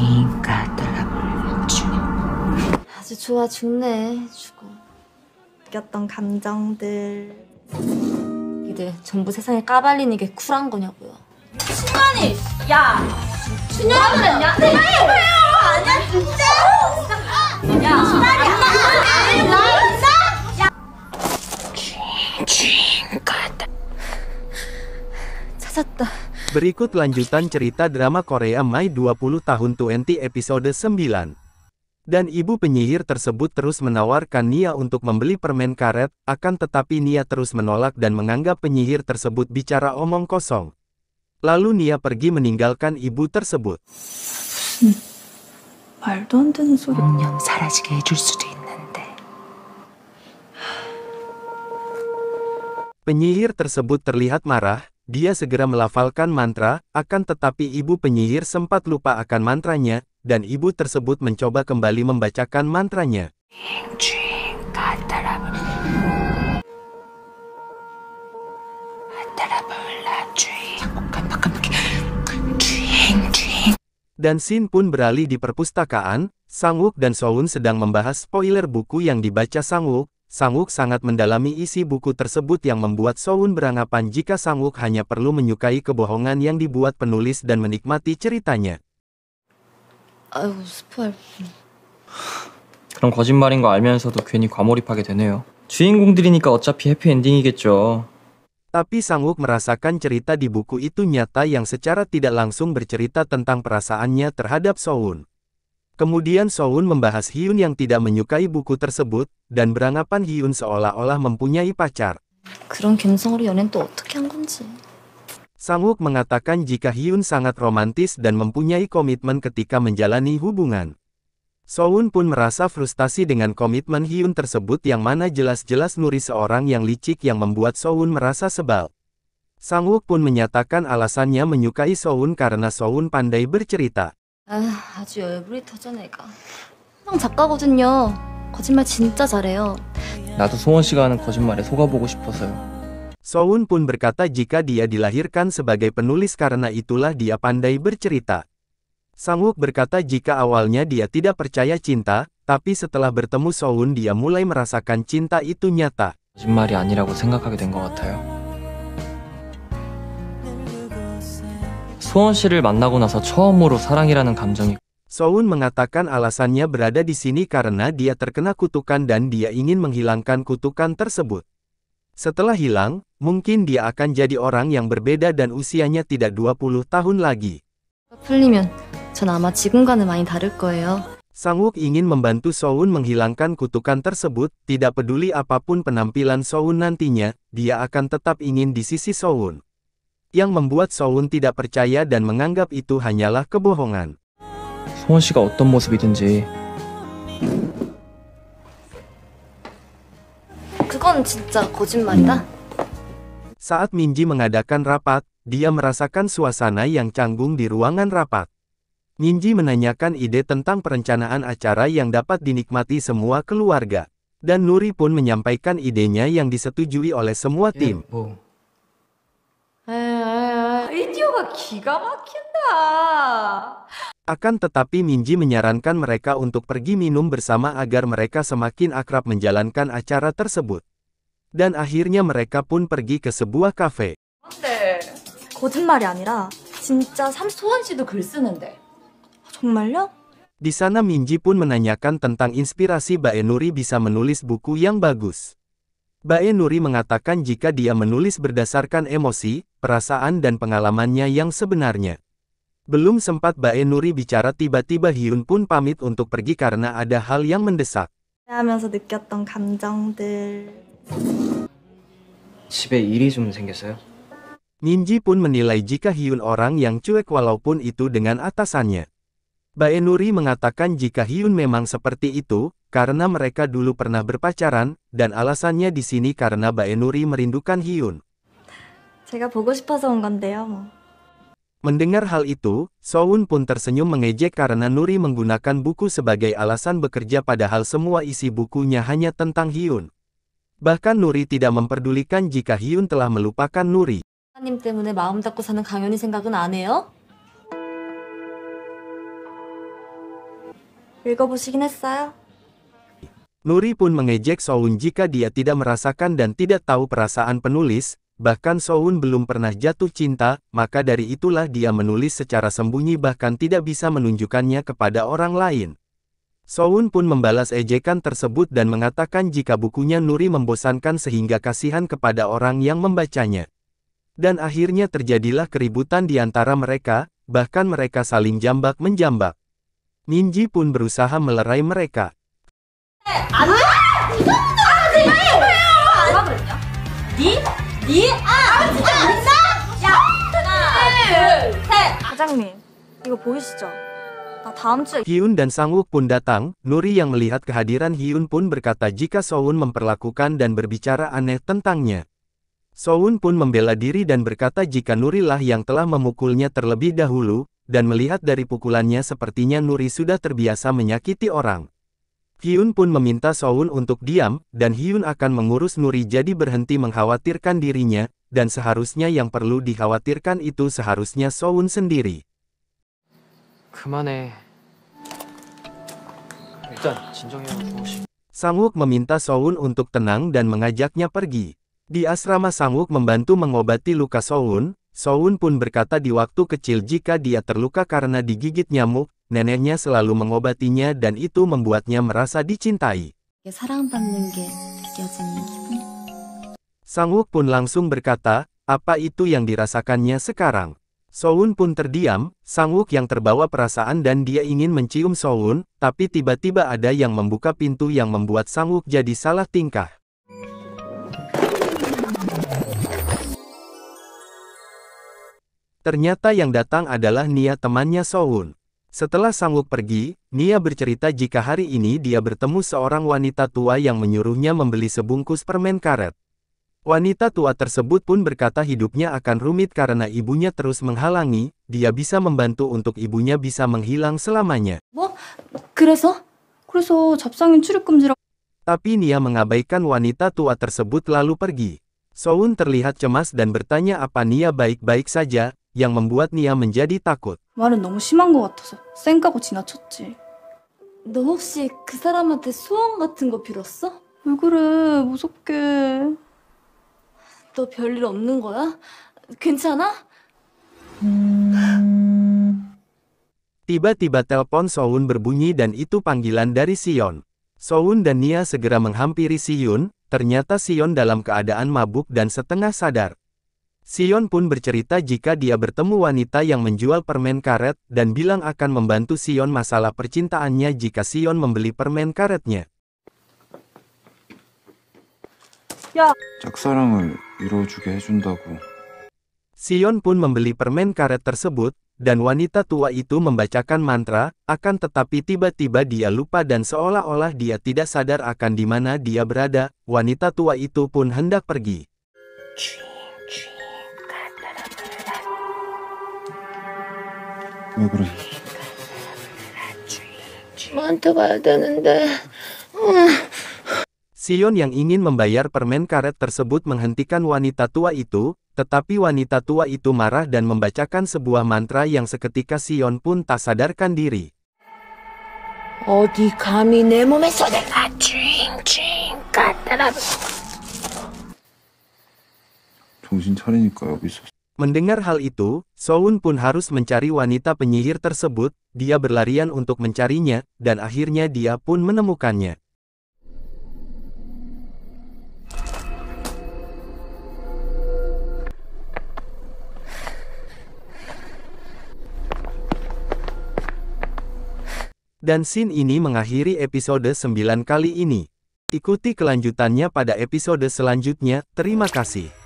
니까따라버리는 아주 좋아 죽네 죽어 느꼈던 감정들 이들 전부 세상에 까발리는 게 쿨한 거냐고요 춘만이 야! 준현이! 내가 이거예요! 아니야 진짜! Berikut lanjutan cerita drama Korea Mai 20 tahun 20 episode 9. Dan ibu penyihir tersebut terus menawarkan Nia untuk membeli permen karet, akan tetapi Nia terus menolak dan menganggap penyihir tersebut bicara omong kosong. Lalu Nia pergi meninggalkan ibu tersebut. Hmm. Penyihir tersebut terlihat marah, dia segera melafalkan mantra, akan tetapi ibu penyihir sempat lupa akan mantranya, dan ibu tersebut mencoba kembali membacakan mantranya. Dan Sin pun beralih di perpustakaan, Sangwook dan Soun sedang membahas spoiler buku yang dibaca Sangwook, Sangwook sangat mendalami isi buku tersebut yang membuat Soun beranggapan jika Sangwook hanya perlu menyukai kebohongan yang dibuat penulis dan menikmati ceritanya. Tapi Sangwook merasakan cerita di buku itu nyata yang secara tidak langsung bercerita tentang perasaannya terhadap Soun. Kemudian Soun membahas Hyun yang tidak menyukai buku tersebut, dan beranggapan Hyun seolah-olah mempunyai pacar. Sangwook mengatakan jika Hyun sangat romantis dan mempunyai komitmen ketika menjalani hubungan. Soun pun merasa frustasi dengan komitmen Hyun tersebut yang mana jelas-jelas nuri seorang yang licik yang membuat Soun merasa sebal. Sangwook pun menyatakan alasannya menyukai Soun karena Soun pandai bercerita. 아, 아주 열불이 내가 형 작가거든요. 거짓말 진짜 잘해요. 나도 소원 씨가 하는 거짓말에 속아보고 싶어서요. Soun pun berkata jika dia dilahirkan sebagai penulis karena itulah dia pandai bercerita. Sangwook berkata jika awalnya dia tidak percaya cinta, tapi setelah bertemu Soun dia mulai merasakan cinta itu nyata. 거짓말이 아니라고 생각하게 된 같아요. Suwon 씨를 만나고 나서 처음으로 사랑이라는 감정이 Soun mengatakan alasannya berada di sini karena dia terkena kutukan dan dia ingin menghilangkan kutukan tersebut. Setelah hilang, mungkin dia akan jadi orang yang berbeda dan usianya tidak 20 tahun lagi. Sangwook ingin membantu Soun menghilangkan kutukan tersebut, tidak peduli apapun penampilan Soun nantinya, dia akan tetap ingin di sisi Soun yang membuat Soun tidak percaya dan menganggap itu hanyalah kebohongan. Saat Minji mengadakan rapat, dia merasakan suasana yang canggung di ruangan rapat. Minji menanyakan ide tentang perencanaan acara yang dapat dinikmati semua keluarga. Dan Nuri pun menyampaikan idenya yang disetujui oleh semua eh, tim. Yeah, akan tetapi Minji menyarankan mereka untuk pergi minum bersama agar mereka semakin akrab menjalankan acara tersebut. Dan akhirnya mereka pun pergi ke sebuah kafe. Di sana Minji pun menanyakan tentang inspirasi Baenuri bisa menulis buku yang bagus. Bae Nuri mengatakan jika dia menulis berdasarkan emosi, perasaan dan pengalamannya yang sebenarnya. Belum sempat Bae Nuri bicara tiba-tiba Hyun pun pamit untuk pergi karena ada hal yang mendesak. Ninji pun menilai jika Hyun orang yang cuek walaupun itu dengan atasannya. Bae Nuri mengatakan jika Hyun memang seperti itu, karena mereka dulu pernah berpacaran, dan alasannya di sini karena Baenuri merindukan Hyun. Mendengar hal itu, Soun pun tersenyum mengejek karena Nuri menggunakan buku sebagai alasan bekerja padahal semua isi bukunya hanya tentang Hyun. Bahkan Nuri tidak memperdulikan jika Hyun telah melupakan Nuri. Nuri pun mengejek Soun jika dia tidak merasakan dan tidak tahu perasaan penulis, bahkan Soun belum pernah jatuh cinta, maka dari itulah dia menulis secara sembunyi bahkan tidak bisa menunjukkannya kepada orang lain. Soun pun membalas ejekan tersebut dan mengatakan jika bukunya Nuri membosankan sehingga kasihan kepada orang yang membacanya. Dan akhirnya terjadilah keributan di antara mereka, bahkan mereka saling jambak-menjambak. Ninji pun berusaha melerai mereka. 안 아! 알아버렸냐? 니? 니? 아! 안 나? 야! 하나 둘셋 사장님 이거 보이시죠? Hyun dan Sangwook pun datang, Nuri yang melihat kehadiran Hyun pun berkata jika Soun memperlakukan dan berbicara aneh tentangnya. Soun pun membela diri dan berkata jika Nuri lah yang telah memukulnya terlebih dahulu, dan melihat dari pukulannya sepertinya Nuri sudah terbiasa menyakiti orang. Hyun pun meminta Soun untuk diam, dan Hyun akan mengurus Nuri jadi berhenti mengkhawatirkan dirinya, dan seharusnya yang perlu dikhawatirkan itu seharusnya Soun sendiri. 그만해. wook meminta Sangwook meminta Soun untuk tenang dan mengajaknya pergi. Di asrama Sangwook membantu mengobati luka Soun, Soun pun berkata di waktu kecil jika dia terluka karena digigit nyamuk, neneknya selalu mengobatinya dan itu membuatnya merasa dicintai. Ya, Sang Wook pun langsung berkata, apa itu yang dirasakannya sekarang? Soun pun terdiam, Sang Wook yang terbawa perasaan dan dia ingin mencium Soun, tapi tiba-tiba ada yang membuka pintu yang membuat Sang Wook jadi salah tingkah. Ternyata yang datang adalah Nia temannya Soun. Setelah sanggup pergi, Nia bercerita jika hari ini dia bertemu seorang wanita tua yang menyuruhnya membeli sebungkus permen karet. Wanita tua tersebut pun berkata hidupnya akan rumit karena ibunya terus menghalangi, dia bisa membantu untuk ibunya bisa menghilang selamanya. Tapi Nia mengabaikan wanita tua tersebut lalu pergi. Soun terlihat cemas dan bertanya apa Nia baik-baik saja, yang membuat Nia menjadi takut. 말은 너무 심한 것 같아서 쌩 까고 지나쳤지. 너 혹시 그 사람한테 소원 같은 거 빌었어? 왜 그래, 무섭게. 너 별일 없는 거야? 괜찮아? Tiba-tiba telepon Soun berbunyi dan itu panggilan dari Sion. Soun dan Nia segera menghampiri Siun, ternyata Sion dalam keadaan mabuk dan setengah sadar. Sion pun bercerita jika dia bertemu wanita yang menjual permen karet, dan bilang akan membantu Sion masalah percintaannya jika Sion membeli permen karetnya. Ya. Sion pun membeli permen karet tersebut, dan wanita tua itu membacakan mantra, akan tetapi tiba-tiba dia lupa dan seolah-olah dia tidak sadar akan di mana dia berada, wanita tua itu pun hendak pergi. 왜 Sion yang ingin membayar permen karet tersebut menghentikan wanita tua itu, tetapi wanita tua itu marah dan membacakan sebuah mantra yang seketika Sion pun tak sadarkan diri. Oh Mendengar hal itu, Soun pun harus mencari wanita penyihir tersebut, dia berlarian untuk mencarinya, dan akhirnya dia pun menemukannya. Dan scene ini mengakhiri episode 9 kali ini. Ikuti kelanjutannya pada episode selanjutnya, terima kasih.